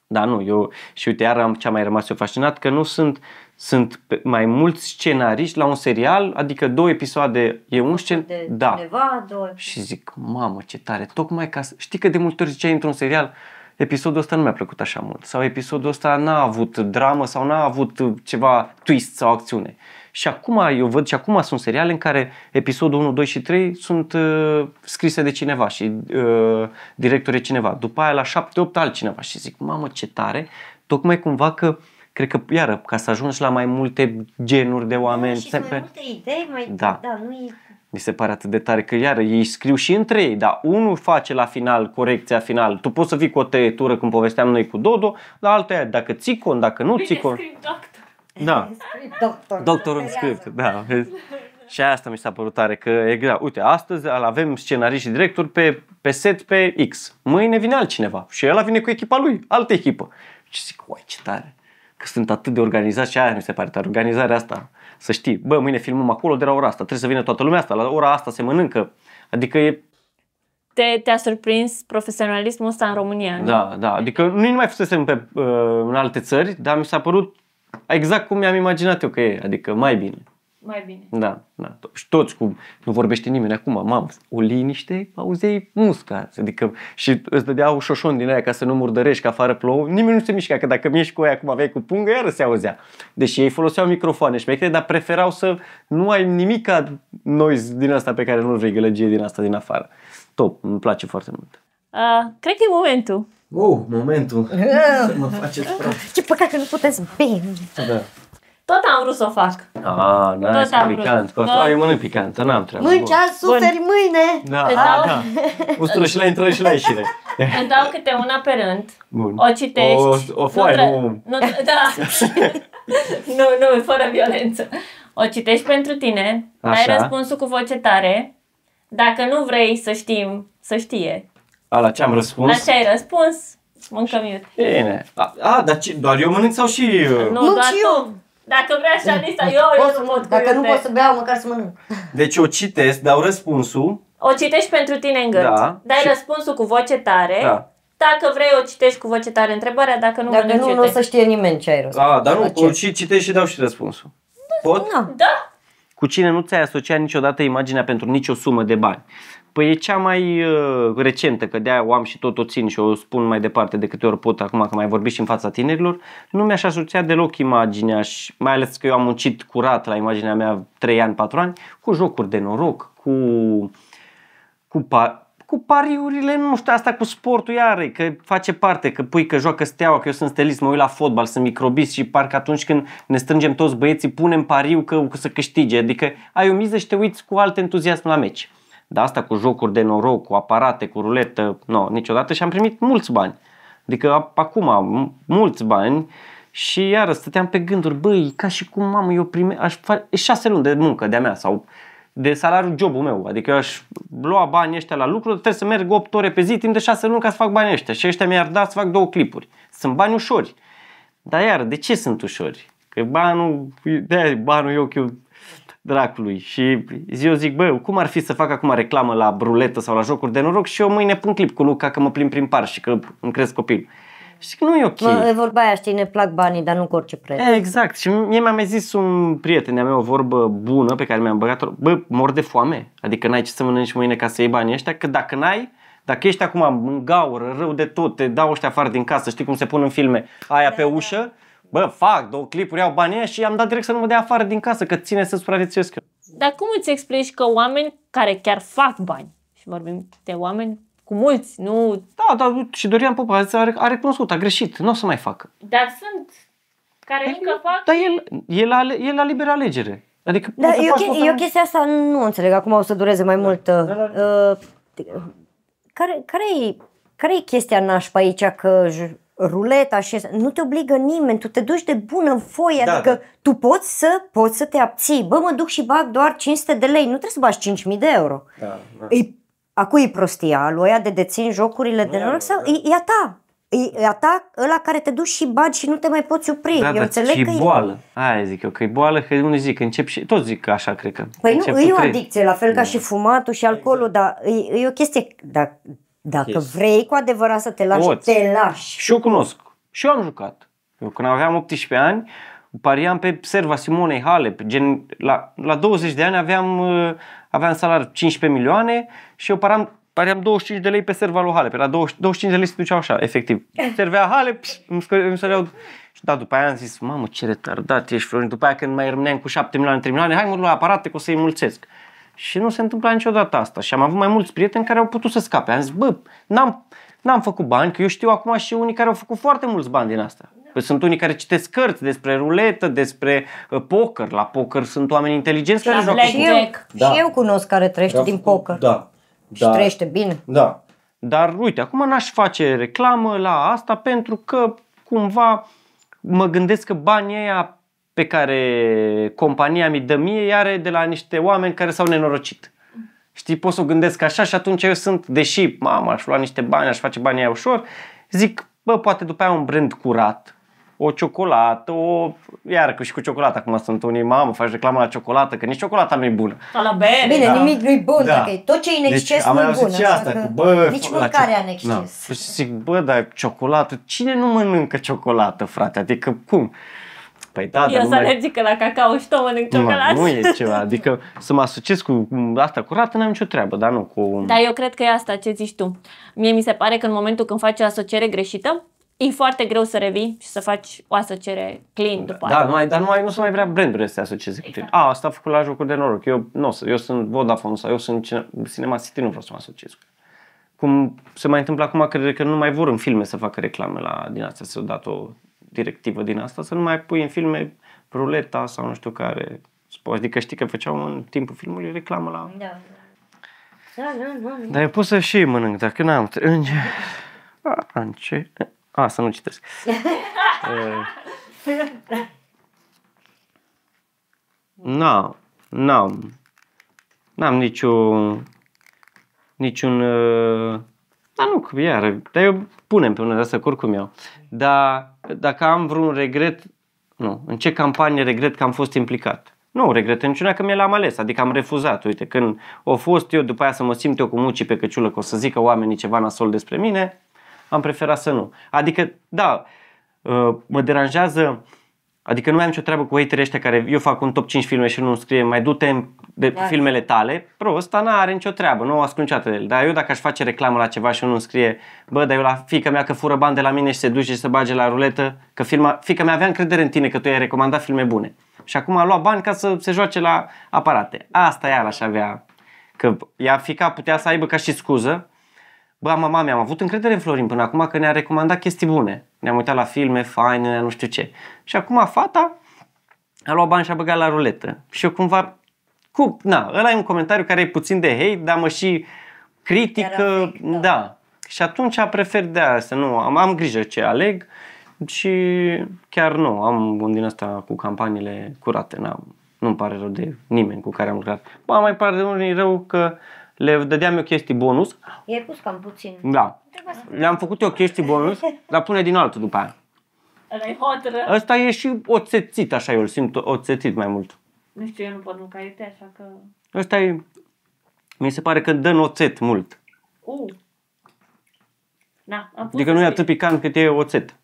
Da, nu, eu și uite, iar am cea mai rămas eu fascinat că nu sunt sunt mai mulți scenariști la un serial, adică două episoade, e un scen... De da. Cineva, două... Și zic, mamă, ce tare, tocmai ca să... Știi că de multe ori ziceai într-un serial, episodul ăsta nu mi-a plăcut așa mult sau episodul ăsta n-a avut dramă sau n-a avut ceva twist sau acțiune. Și acum eu văd și acum sunt seriale în care episodul 1, 2 și 3 sunt uh, scrise de cineva și uh, directorul e cineva. După aia la 7, 8 altcineva și zic, mamă ce tare, tocmai cumva că uh, cred că, iară, ca să ajungi la mai multe genuri de oameni. Da, și mai multe idei, mai... Da. da nu e... Mi se pare atât de tare că, iară, ei scriu și între ei, dar unul face la final corecția final. Tu poți să vii cu o tăietură, când povesteam noi cu Dodo, la altă, aia, dacă ții dacă nu ții cont. Da. Doctor. Doctor în script, da. Și asta mi s-a părut tare, că e greu. Uite, astăzi avem scenarii și director pe, pe set pe X. Mâine vine altcineva și el vine cu echipa lui, altă echipă. Și zic, uai, ce tare că sunt atât de organizați și aia mi se pare tare, organizarea asta. Să știi, bă, mâine filmăm acolo de la ora asta, trebuie să vină toată lumea asta, la ora asta se mănâncă. Adică e... Te, te-a surprins profesionalismul ăsta în România, nu? Da, da, adică nu mai fusesem pe, uh, în alte țări, dar mi s-a părut exact cum mi-am imaginat eu că e, adică mai bine mai bine. Da, da. Și toți cu, nu vorbește nimeni acum, mam, o liniște, auzei musca, adică și îți un șoșon din aia ca să nu murdărești, că afară plouă, nimeni nu se mișca, că dacă mișcă cu aia cum aveai cu pungă, iară se auzea. Deși ei foloseau microfoane și mecre, dar preferau să nu ai nimic ca noise din asta pe care nu-l vrei, gălăgie din asta din afară. Top, îmi place foarte mult. Uh, cred că e momentul. Oh, momentul! Uh. Mă faceți praf. Ce păcat că nu puteți bine. Da. Tot am vrut să o fac. Ah, da, e am picant. Vrut. Da. Eu mănânc picant, n-am treabă. Mânci azi, suferi Bun. mâine. Da, Îți da. da. Ustură și la intră și la ieșire. Îmi dau câte una pe rând. Bun. O citești. O, o foaie, nu, nu, nu Da. nu, nu, fără violență. O citești pentru tine, Așa. Ai răspunsul cu voce tare. Dacă nu vrei să știm, să știe. A, la ce am răspuns? La ce ai răspuns? Mâncăm iute. Bine. A, a dar ce, doar eu mănânc sau și... Uh, nu, Mânc doar și eu. Tu. Dacă vrea așa lista, eu, eu să mă Dacă nu pot să beau, măcar să mănânc. Deci o citesc, dau răspunsul. O citești pentru tine în gând. Da. Dai și... răspunsul cu voce tare. Da. Dacă vrei, o citești cu voce tare întrebarea, dacă nu Dacă nu, nu o să știe nimeni ce ai răspuns. A, dar nu, o citești și dau și răspunsul. Pot? Da. da. Cu cine nu ți-ai asociat niciodată imaginea pentru nicio sumă de bani? Păi e cea mai uh, recentă, că de-aia o am și tot o țin și o spun mai departe de câte ori pot acum că mai vorbesc și în fața tinerilor. Nu mi-aș asocia deloc imaginea și mai ales că eu am muncit curat la imaginea mea 3 ani, 4 ani cu jocuri de noroc, cu, cu pa- cu pariurile, nu știu, asta cu sportul iară, că face parte, că pui că joacă steaua, că eu sunt stelist, mă uit la fotbal, sunt microbis și parcă atunci când ne strângem toți băieții, punem pariu că o să câștige, adică ai o miză și te uiți cu alt entuziasm la meci. Dar asta cu jocuri de noroc, cu aparate, cu ruletă, nu, niciodată și am primit mulți bani. Adică acum am mulți bani și iar stăteam pe gânduri, băi, ca și cum mamă, eu prime, aș face șase luni de muncă de-a mea sau de salariul jobul meu. Adică eu aș lua banii ăștia la lucru, trebuie să merg 8 ore pe zi timp de șase luni ca să fac banii ăștia și ăștia mi-ar da să fac două clipuri. Sunt bani ușori. Dar iar, de ce sunt ușori? Că banul, de banul e ochiul dracului. Și eu zic, băi, cum ar fi să fac acum reclamă la bruletă sau la jocuri de noroc și eu mâine pun clip cu Luca că mă plim prin par și că îmi cresc copil. Și că nu e ok. Mă, vorba aia, știi, ne plac banii, dar nu cu orice preț. Exact. Și mie mi-a mai zis un prieten, mi-a o vorbă bună pe care mi-am băgat-o. Bă, mor de foame. Adică n-ai ce să mănânci mâine ca să iei banii ăștia, că dacă n-ai, dacă ești acum în gaură, rău de tot, te dau ăștia afară din casă, știi cum se pun în filme, aia pe da, da. ușă, bă, fac două clipuri, iau banii și am dat direct să nu mă dea afară din casă, că ține să supraviețuiesc Dar cum îți explici că oameni care chiar fac bani, și vorbim de oameni cu mulți, nu... Da, dar și Dorian Popa a, a recunoscut, a greșit, nu o să mai facă. Dar sunt care dar, păi, încă fac... Dar el, el, ale, el la liberă alegere. Adică da, eu, ch- eu chestia asta nu înțeleg, acum o să dureze mai da, mult. Da, uh, da, da. Uh, care, care, e, care e chestia nașpa aici că ruleta și nu te obligă nimeni, tu te duci de bună voie, da, adică da. tu poți să poți să te abții. Bă, mă duc și bag doar 500 de lei, nu trebuie să bagi 5.000 de euro. Da, da. a cui e prostia? Lui de dețin jocurile nu de noroc sau e, e a ta? E, e a ta ăla care te duci și bagi și nu te mai poți opri. Da, Eu da, înțeleg că e boală. Aia zic eu, că e boală, că unii zic, încep și... Toți zic așa, cred că. Păi nu, e o adicție, la fel da. ca și fumatul și alcoolul, exact. dar e, e o chestie... Dar dacă chestii. vrei cu adevărat să te lași, Poți. te lași. Și eu cunosc. Și eu am jucat. Eu când aveam 18 ani, pariam pe serva Simonei Halep. Gen, la, la 20 de ani aveam, uh, aveam salariu 15 milioane și eu param, pariam 25 de lei pe serva lui Halep. La 20, 25 de lei se duceau așa, efectiv. Servea Halep, îmi, săreau... da, după aia am zis, mamă, ce retardat ești, Florin. După aia când mai rămâneam cu 7 milioane, 3 milioane, hai mă lua aparate că o să-i mulțesc. Și nu se întâmpla niciodată asta. Și am avut mai mulți prieteni care au putut să scape. Am zis, bă, n-am, n-am făcut bani, că eu știu acum și unii care au făcut foarte mulți bani din asta. Da. Păi sunt unii care citesc cărți despre ruletă, despre uh, poker. La poker sunt oameni inteligenți care joacă. Și eu, da. și eu cunosc care trăiește din poker. Da. Și da. trăiește bine. Da. Dar uite, acum n-aș face reclamă la asta pentru că cumva mă gândesc că banii aia pe care compania mi dă mie, are de la niște oameni care s-au nenorocit. Știi, pot să o gândesc așa și atunci eu sunt, deși, mama, aș lua niște bani, aș face banii aia ușor, zic, bă, poate după aia un brand curat, o ciocolată, o... Iar că și cu ciocolată acum sunt unii, mamă, faci reclamă la ciocolată, că nici ciocolata nu e bună. La bere, Bine, da. nimic nu e bun, da. tot ce e în deci, exces deci, nu e bun. Și asta, că, bă, nici mâncarea în exces. Da. Și zic, bă, dar ciocolată, cine nu mănâncă ciocolată, frate? Adică cum? Păi da, Eu sunt alergică la cacao și tot mănânc ciocolată. Nu e ceva, adică să mă asociez cu asta curată n-am nicio treabă, dar nu cu... Dar eu cred că e asta ce zici tu. Mie mi se pare că în momentul când faci o asociere greșită, e foarte greu să revii și să faci o asociere clean da, după da, nu ai, numai, dar numai, nu se mai vrea brandurile să se asocieze exact. cu tine. Exact. A, asta a făcut la jocuri de noroc. Eu, nu, eu sunt Vodafone sau eu sunt Cinema City, nu vreau să mă asociez cu Cum se mai întâmplă acum, cred că nu mai vor în filme să facă reclame la din astea, să dat o directivă din asta, să nu mai pui în filme ruleta sau nu știu care Adică știi că făceau în timpul filmului reclamă la... Da. Da, da, da. da. Dar eu pot să și mănânc, dacă n-am trânge. Ance... A, să nu citesc. Nu, no, nu. No. n-am niciun, niciun uh, dar nu, iar, dar eu punem pe una să curc oricum eu. Dar dacă am vreun regret, nu. În ce campanie regret că am fost implicat? Nu, regret niciuna că mi l-am ales, adică am refuzat. Uite, când o fost eu, după aia să mă simt eu cu mucii pe căciulă că o să zică oamenii ceva nasol despre mine, am preferat să nu. Adică, da, uh, mă deranjează Adică nu mai am nicio treabă cu haterii ăștia care eu fac un top 5 filme și nu scrie mai du-te de da. filmele tale. Pro, ăsta nu are nicio treabă, nu o ascund niciodată de el. Dar eu dacă aș face reclamă la ceva și nu scrie bă, dar eu la fica mea că fură bani de la mine și se duce și se bage la ruletă, că filma, fica mea avea încredere în tine că tu i-ai recomandat filme bune. Și acum a luat bani ca să se joace la aparate. Asta ea aș avea. Că ea fica putea să aibă ca și scuză. Bă, mama, mea, am avut încredere în Florin până acum că ne-a recomandat chestii bune ne-am uitat la filme faine, nu știu ce. Și acum fata a luat bani și a băgat la ruletă. Și eu cumva, cu, na, ăla e un comentariu care e puțin de hate, dar mă și critică, da. da. Și atunci prefer de asta, nu, am, am grijă ce aleg și chiar nu, am un din asta cu campaniile curate, n-am, nu-mi pare rău de nimeni cu care am lucrat. Ba, mai pare de unii rău că le dădeam eu chestii bonus. I-ai pus cam puțin. Da. Le-am făcut eu chestii bonus, dar pune din altul după aia. Ăla Ăsta e și oțețit, așa eu îl simt oțețit mai mult. Nu știu, eu nu pot mânca iute, așa că... Ăsta e... Mi se pare că dă oțet mult. Uh. Da, am pus adică nu e atât picant cât e oțet.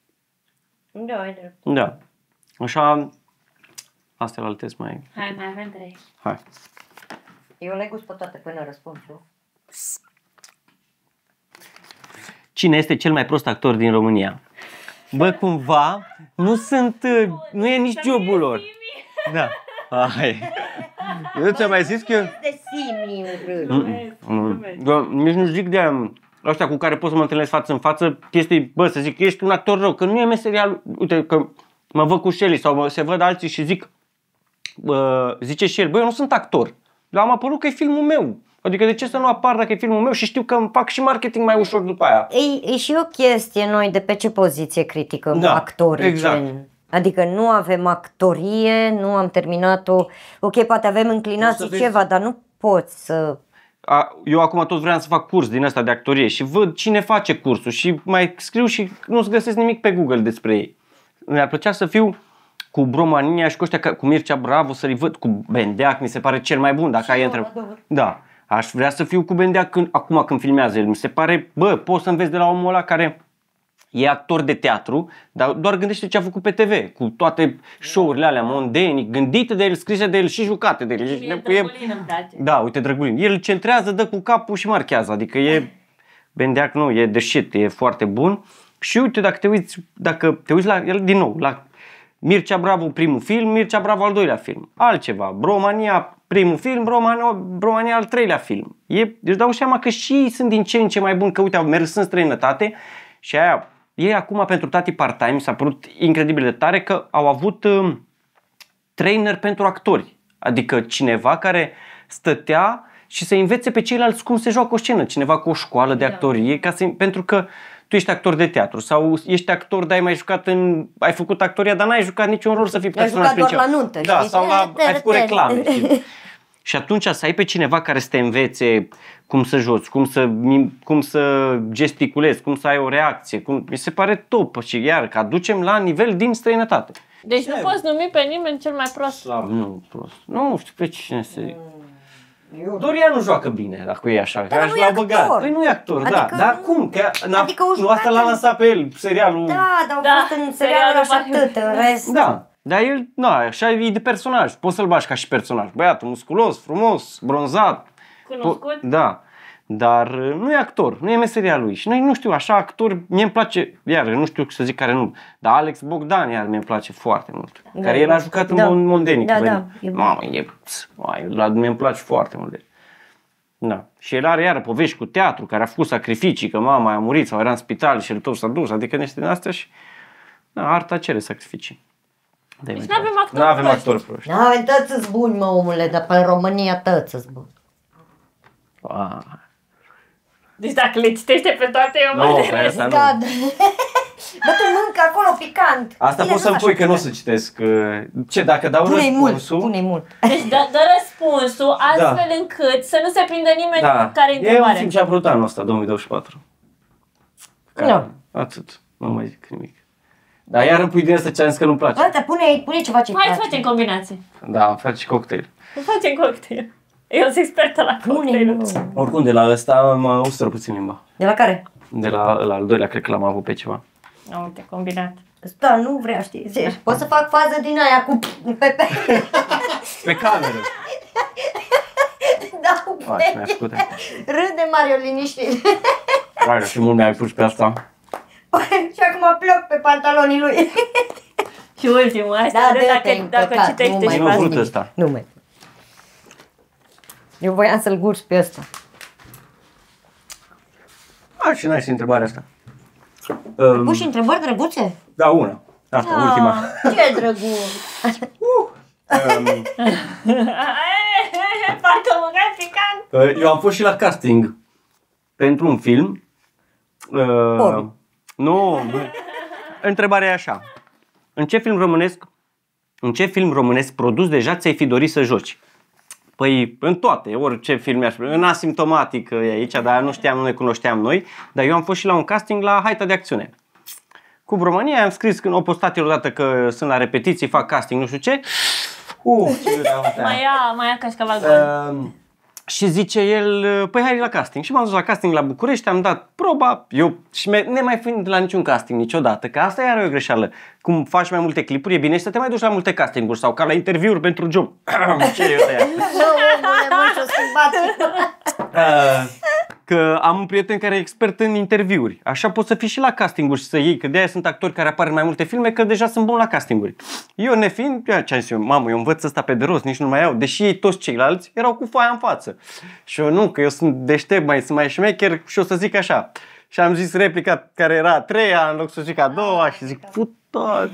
Da, e drept. Da. Așa, astea la altez mai... Hai, mai avem trei. Hai. Eu le gust pe toate până răspund eu. Cine este cel mai prost actor din România? Bă, cumva, nu sunt, uh, nu e nici jobul lor. Da. Hai. Eu ți-am mai zis că... De nu? Nici nu zic de ăștia cu care pot să mă întâlnesc față în față, chestii, bă, să zic, ești un actor rău, că nu e meseria, uite, că mă văd cu Shelly sau se văd alții și zic, bă, zice și el, bă, eu nu sunt actor am apărut că e filmul meu. Adică de ce să nu apar dacă e filmul meu și știu că îmi fac și marketing mai ușor după aia. E, e și o chestie noi de pe ce poziție critică da, actorii. Exact. Gen. Adică nu avem actorie, nu am terminat-o. Ok, poate avem înclinații ceva, dar nu poți să a, eu acum tot vreau să fac curs din asta de actorie și văd cine face cursul și mai scriu și nu-ți găsesc nimic pe Google despre ei. Mi-ar plăcea să fiu cu Bromania și cu ăștia, cu Mircea Bravo să-i văd, cu Bendeac, mi se pare cel mai bun, dacă ai întreb. Da. Aș vrea să fiu cu Bendeac când, acum când filmează el. Mi se pare, bă, poți să înveți de la omul ăla care e actor de teatru, dar doar gândește ce a făcut pe TV, cu toate show-urile alea mondenii, gândite de el, scrise de el și jucate de el. Și e, e... Da, uite Drăgulin. El centrează, dă cu capul și marchează, adică e... Bendeac nu, e deșit, e foarte bun. Și uite, dacă te uiți, dacă te uiți la el din nou, la Mircea Bravo primul film, Mircea Bravo al doilea film. Altceva, Bromania primul film, Bromania, Bromania al treilea film. E, deci dau seama că și ei sunt din ce în ce mai buni, că uite, au mers în străinătate și aia, ei acum pentru tati part-time s-a părut incredibil de tare că au avut uh, trainer pentru actori. Adică cineva care stătea și să învețe pe ceilalți cum se joacă o scenă. Cineva cu o școală de da. actorie, ca să, pentru că uh, tu ești actor de teatru sau ești actor, dar ai mai jucat în... ai făcut actoria, dar n-ai jucat niciun rol să fii personal principal. Ai jucat doar la nuntă. Da, știi? sau la, ai făcut reclame. Și atunci să ai pe cineva care să te învețe cum să joci, cum să, cum să gesticulezi, cum să ai o reacție. Cum... Mi se pare top și iar că aducem la nivel din străinătate. Deci Ce? nu poți numi pe nimeni cel mai prost. Slab, nu, prost. Nu știu pe cine se... Mm. Eu... Doria nu joacă bine, dacă e așa, dar păi nu e actor. băgat. Păi nu e actor, da. adică, da. Dar cum? Că adică nu asta l-a lansat pe el, serialul. Da, dar au da, fost în serialul așa atât, în rest. Da. Dar el, na, așa e de personaj. Poți să-l bași ca și personaj. Băiatul musculos, frumos, bronzat. Cunoscut? Po- da dar uh, nu e actor, nu e meseria lui și noi nu știu, așa actor, mie îmi place, iar nu știu să zic care nu, dar Alex Bogdan iar mi e place foarte mult, da, care el a da. jucat da, în Mondenic, da, da, e... mamă, e, mi e place foarte mult da. Și el are iară povești cu teatru, care a fost sacrificii, că mama a murit sau era în spital și el tot s-a dus, adică niște din astea și da, arta cere sacrificii. De deci, deci nu avem actori Nu avem actor proști. Nu avem tăți buni, mă omule, dar pe România tăți buni. Wow. Deci dacă le citește pe toate, eu no, mă pe nu. Bă, păi tu mâncă acolo picant. Asta poți să-mi pui că nu o să citesc. Uh, ce, dacă dau pune răspunsul? Mult, pune mult. Deci dă, dă răspunsul da. astfel da. încât să nu se prindă nimeni da. care e întrebare. E un film ce a vrut anul ăsta, 2024. Nu. no. Atât. Nu mai zic nimic. Dar iar îmi pui din asta ce am zis că nu-mi place. Bă, pune, pune ceva ce Hai să facem combinații. Da, și cocktail. Facem cocktail. Eu sunt expertă la cocktail Oricum, de la ăsta mă ustură puțin limba. De la care? De la, la al doilea, cred că l-am avut pe ceva. Am uite, combinat. Da, nu vrea, știi, zici. Pot da. să fac fază din aia cu pe Pe pe cameră. da, cu pe. Râde Mario liniștit. Vai, și mult mi-ai pus pe asta. Păi, și acum plec pe pantalonii lui. și ultimul, da, asta da, râd dacă, dacă citește ceva. Nu mai asta. Nu mai. Eu voiam să-l gurși pe ăsta. A, și n-ai întrebarea asta. Um, Puși întrebări drăguțe? Da, una. Asta, oh, ultima. Ce drăguț! Uh, um, Parcă picant! Uh, eu am fost și la casting pentru un film. Uh, nu, întrebarea e așa. În ce film românesc, în ce film românesc produs deja ți-ai fi dorit să joci? Păi în toate, orice filme aș În asimptomatic e aici, dar nu știam, nu ne cunoșteam noi. Dar eu am fost și la un casting la Haita de Acțiune. Cu România am scris când o postat el odată că sunt la repetiții, fac casting, nu știu ce. Uh, ce mai ia, mai ia cașcaval uh, ehm, și zice el, păi hai la casting. Și m-am dus la casting la București, am dat proba, eu și ne mai fiind la niciun casting niciodată, că asta era o greșeală cum faci mai multe clipuri, e bine să te mai duci la multe castinguri sau ca la interviuri pentru job. Ce e uh, Că am un prieten care e expert în interviuri. Așa poți să fii și la castinguri și să iei, că de aia sunt actori care apar în mai multe filme, că deja sunt bun la castinguri. Eu fiind, ce am zis eu, mamă, eu învăț asta pe de rost, nici nu mai au. deși ei toți ceilalți erau cu foaia în față. Și eu nu, că eu sunt deștept, mai sunt mai șmecher și o să zic așa. Și am zis replica care era a treia în loc să zic a doua și zic, put tot.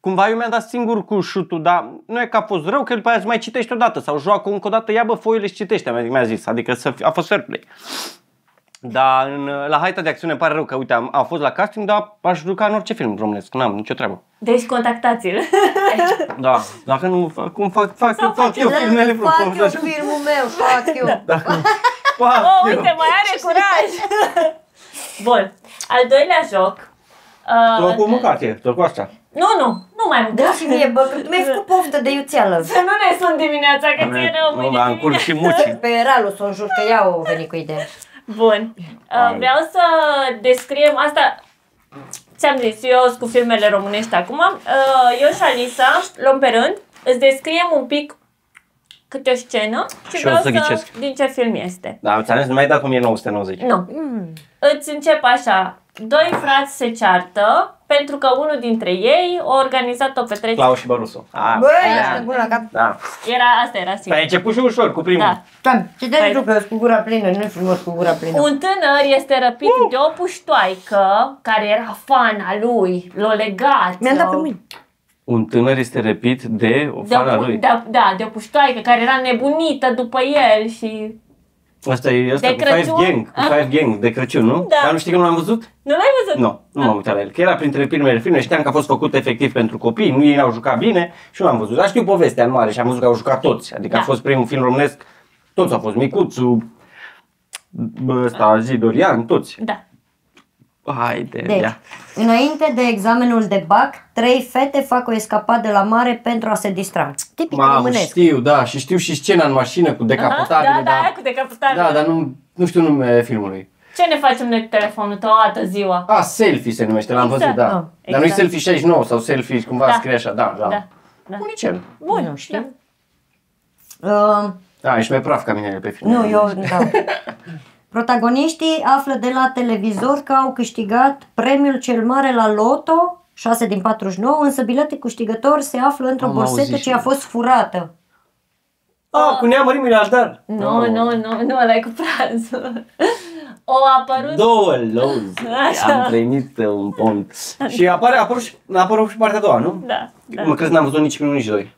Cumva eu mi-am dat singur cu șutul, dar nu e că a fost rău, că după aia mai citești odată sau joacă încă o dată, ia bă foile și citește, mi-a zis, adică să fi, a fost fair play. Dar în, la haita de acțiune îmi pare rău că, uite, am, am fost la casting, dar aș juca în orice film românesc, n-am nicio treabă. Deci contactați-l. Da, dacă nu fac, cum fac, fac, Sau fac, fac eu filmele. Fac, fac eu filmul meu, fac eu. Da. fac oh, eu. uite, mai are curaj. Bun, al doilea joc Uh, Doar cu mâncate, Tu cu asta. Nu, nu, nu mai mult. Da, și mie, bă, că mi-ai făcut poftă de iuțeală. Să nu ne sunt dimineața, că ți-e rău mâine Nu, am curs și muci. Pe Ralu sunt l jur că ea o veni cu ideea. Bun. Uh, vreau să descriem asta. Ți-am zis, eu cu filmele românești acum. Uh, eu și Alisa, luăm pe rând, îți descriem un pic câte o scenă și, și vreau să, ghicesc. din ce film este. Da, ți-am zis, nu mai da cum e 990. Nu. Mm. Îți încep așa, doi frați se ceartă pentru că unul dintre ei a organizat o petrecere. Clau și Băruso. Bă, da. la cap. Da. Era, asta era păi, sigur. a început și ușor cu primul. Da. da. Ce te duc păi- cu gura plină, nu e frumos cu gura plină. Un tânăr este răpit uh. de o puștoaică care era fan al lui, l a legat. mi a dat pe mâini. Un tânăr este răpit de o fana lui. Da, da, de o puștoaică care era nebunită după el și Asta e asta de cu Crăciun? Five Gang, cu Five Gang de Crăciun, nu? Da. Dar nu știi că nu l-am văzut? Nu l-ai văzut? Nu, nu m-am uitat la el, că era printre primele filme, știam că a fost făcut efectiv pentru copii, nu ei au jucat bine și nu l-am văzut. Dar știu povestea în mare și am văzut că au jucat toți, adică da. a fost primul film românesc, toți au fost Micuțu, ăsta, Zidorian, Dorian, toți. Da. Haide, deci, ia. înainte de examenul de BAC, trei fete fac o escapadă la mare pentru a se distra. Tipic Mamă, românesc. știu, da, și știu și scena în mașină cu decapotarele. da, da, da, cu decapotarele. Da, dar nu, nu știu numele filmului. Ce ne facem de telefonul toată ziua? A, selfie se numește, l-am văzut, exact. da. Da, exact. Dar nu-i exact. selfie 69 sau selfie, cumva da. scrie așa, da, da. da. da. Unicel. Bun, nu știu. Da. Uh, da, ești mai praf ca mine pe film. Nu, eu, da. Protagoniștii află de la televizor că au câștigat premiul cel mare la loto, 6 din 49, însă bilete câștigător se află într-o borsetă ce a fost furată. Ah, cu neamării miliardar. Nu, nu, nu, nu, ăla e cu prazul. O apărut... Două lozi. Am primit uh, un pont. și apare, apărut și, apărut și partea a doua, nu? Da. da. Mă crezi n-am văzut nici primul, nici doi.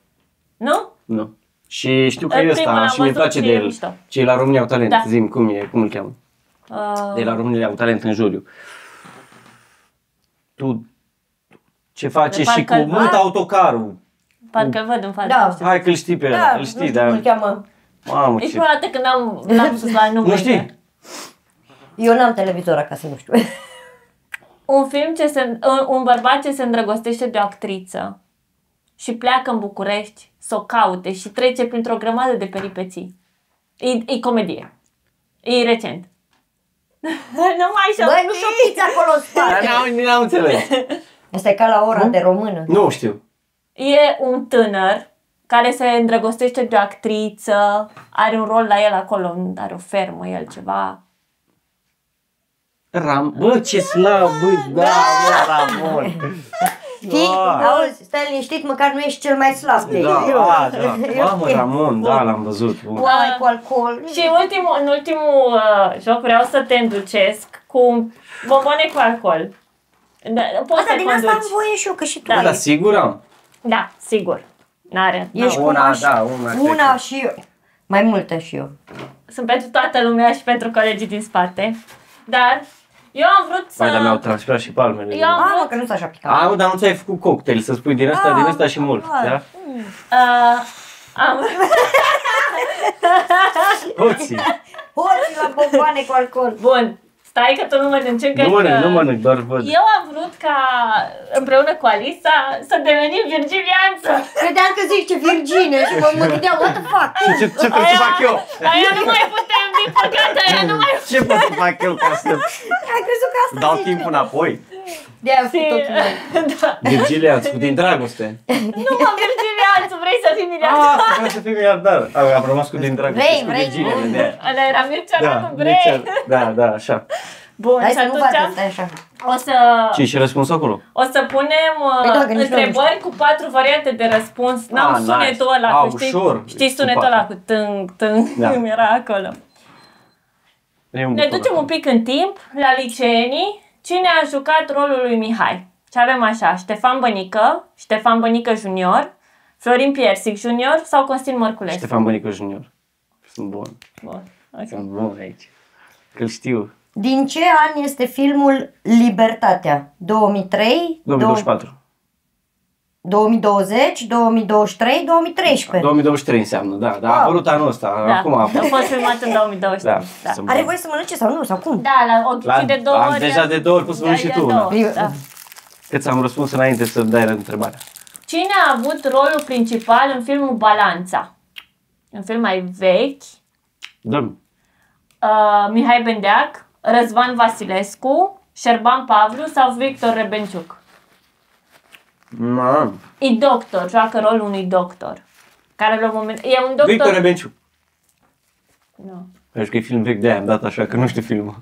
Nu? Nu. Și știu că e ăsta și mi place de el. Cei la România au talent, da. zim cum e, cum îl cheamă. Uh... De la România au talent în juriu. Tu ce face și cu mult autocarul. Parcă văd în față. Da. Hai că îl știi pe da, îl știi, da. Îl cheamă. Mamă, Ești prima dată când am, am la nume. Nu știi? Eu n-am televizor acasă, nu știu. un film ce se, un, un bărbat ce se îndrăgostește de o actriță și pleacă în București să o caute și trece printr-o grămadă de peripeții. E, e comedie. E recent. nu mai știu. Băi, nu știu acolo în spate. N-am, am înțeles. Asta e ca la ora nu? de română. Nu știu. E un tânăr care se îndrăgostește de o actriță, are un rol la el acolo, dar o fermă, el ceva. Ram, bă, ce slab, bă, da, bă, Ramon. Știi? Da. Auzi, stai liniștit, măcar nu ești cel mai slab de da, ei. Da, da. Mamă, Ramon, da, l-am văzut. Bun. Oameni cu alcool. Și în ultimul, în ultimul uh, joc vreau să te înducesc cu bomboane cu alcool. Da, poți asta, din conduci. asta am voie și eu, că și tu Da, da sigur am. Da, sigur. N-are. Ești una, și, da, una, una și eu. Mai multe și eu. Sunt pentru toată lumea și pentru colegii din spate. Dar eu am vrut să... Păi, dar mi-au transpirat și palmele. Eu am ah, vrut... Mamă, că nu s-a așa picat. Ah, dar nu ți-ai făcut cocktail, să spui din asta, din asta ah, și mult, ah, da? Uh, am... Hoții. Hoții la bomboane cu alcool. Bun, Stai că tu nu mănânci încă. Nu mănânc, că... nu mănânc, doar văd. Eu am vrut ca împreună cu Alisa să devenim virginianță. Credeam că zici virgine și mă mă gândeam, what the fuck? Și ce, ce trebuie aia, să fac eu? Aia nu mai putem, din păcate, aia nu mai Ce pot să fac eu ca să Ai crezut că asta dau zice. timpul înapoi? De aia făcut totul da. Virgilianț, din dragoste. Nu mă, Virgilianț, vrei să fii ah, miliardar? Ah, vrei să fii miliardar. Am rămas cu din dragoste, vrei, vrei. Ăla era Mircea, da, vrei. Da, da, așa. Bun, Dai și atunci batem, o să... Ce și răspuns acolo? O să punem uh, păi da, întrebări cu patru variante de răspuns. Ah, N-am sunetul nice. ăla, A, ah, cu, știi, ușor. știi sunetul ăla cu tâng, tâng, da. cum era acolo. Ne ducem un pic în timp la liceenii. Cine a jucat rolul lui Mihai? Ce avem așa, Ștefan Bănică, Ștefan Bănică Junior, Florin Piersic Junior sau Constin Mărculescu? Ștefan Bănică Junior. Sunt bun. Bun. Okay. Sunt bun aici. Că știu. Din ce an este filmul Libertatea? 2003? 2024. 2020, 2023, 2013. 2023 înseamnă, da, dar wow. a apărut anul ăsta, da. acum a apărut. Nu fost filmat în 2023. Da. da. Are voie să mănânce sau nu, sau cum? Da, la ochi la, de două am ori. Deja de două ori poți să mănânci și tu. Două, da. da. Că ți-am răspuns înainte să dai întrebarea. Cine a avut rolul principal în filmul Balanța? Un film mai vechi. Da. Uh, Mihai Bendeac, Răzvan Vasilescu, Șerban Pavlu sau Victor Rebenciuc? Mă. E doctor, joacă rolul unui doctor. Care la moment... E un doctor... Victor Rebenciuc. Nu. Pentru că e film vechi de am dat așa, că nu știu filmul.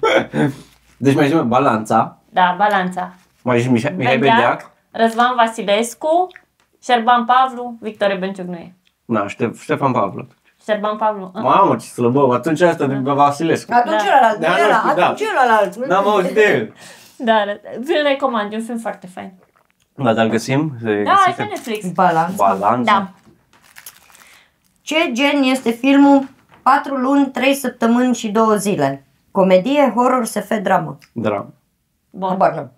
deci mai zicem Balanța. Da, Balanța. Mai zicem Mihai, Mihai Bedeac. Răzvan Vasilescu, Șerban Pavlu, Victor Rebenciuc nu e. Na, Ștef- Ștefan Pavlu. Șerban Pavlu. Mamă, ce slăbău, atunci asta din da. Vasilescu. Atunci da. ăla, da, era, da. atunci da. ălalt. N-am auzit de el. Da, vi-l recomand, e un film foarte fain. Da, dar îl găsim? Da, e pe Netflix. Balanța. Balanța. Da. Ce gen este filmul 4 luni, 3 săptămâni și 2 zile? Comedie, horror, SF, dramă. Dramă. Bun. Barga.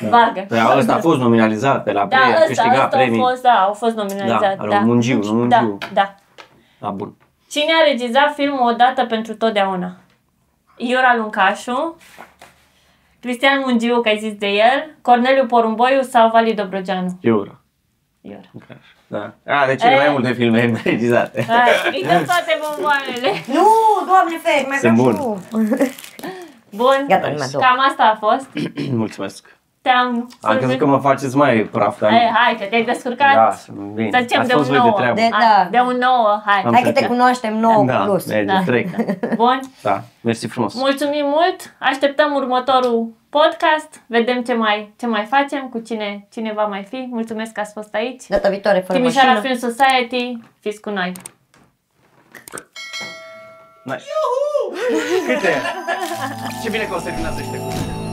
Da. Barga. Da, ăsta a fost nominalizat pe la da, pre, a câștigat premii. Da, a fost, da, au fost nominalizat. Da, da. Mungiu, nu Mungiu. Da, da. Da, bun. Cine a regizat filmul Odată pentru totdeauna? Iura Luncașu, Cristian Mungiu, că ai zis de el, Corneliu Porumboiu sau Vali Dobrogeanu? Iura. Iura. Da. A, de deci cele mai eh. multe filme regizate. Ridăm da, toate bomboanele. Nu, doamne fer, mai Sunt bun. Bun, Gata, cam asta a fost. Mulțumesc te-am... Am crezut că mă faceți mai praf, dar... Hai, hai, că te-ai descurcat. Da, bine. Să zicem de un nouă. De, de, da. de un nouă, hai. Am hai că te cunoaștem nouă da, plus. Da, da. Bun? Da, mersi frumos. Mulțumim mult, așteptăm următorul podcast, vedem ce mai, ce mai facem, cu cine, cine va mai fi. Mulțumesc că ați fost aici. Data viitoare, fără Timișoara mașină. Film Society, fiți cu noi. Nice. Iuhu! Câte? Ce bine că o să terminați ăștia cu